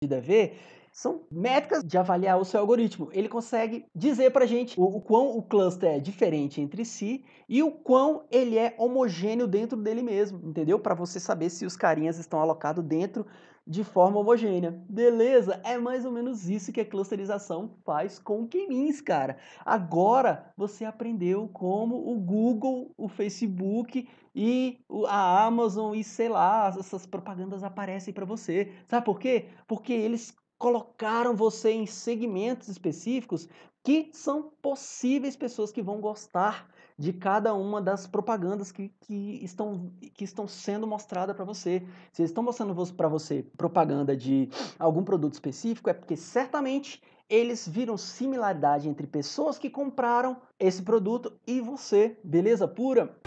vida ver são métricas de avaliar o seu algoritmo. Ele consegue dizer para a gente o, o quão o cluster é diferente entre si e o quão ele é homogêneo dentro dele mesmo, entendeu? Para você saber se os carinhas estão alocados dentro de forma homogênea. Beleza? É mais ou menos isso que a clusterização faz com o K-means, cara. Agora você aprendeu como o Google, o Facebook e a Amazon e sei lá, essas propagandas aparecem para você. Sabe por quê? Porque eles colocaram você em segmentos específicos que são possíveis pessoas que vão gostar de cada uma das propagandas que, que, estão, que estão sendo mostradas para você. Se eles estão mostrando para você propaganda de algum produto específico, é porque certamente eles viram similaridade entre pessoas que compraram esse produto e você, beleza pura?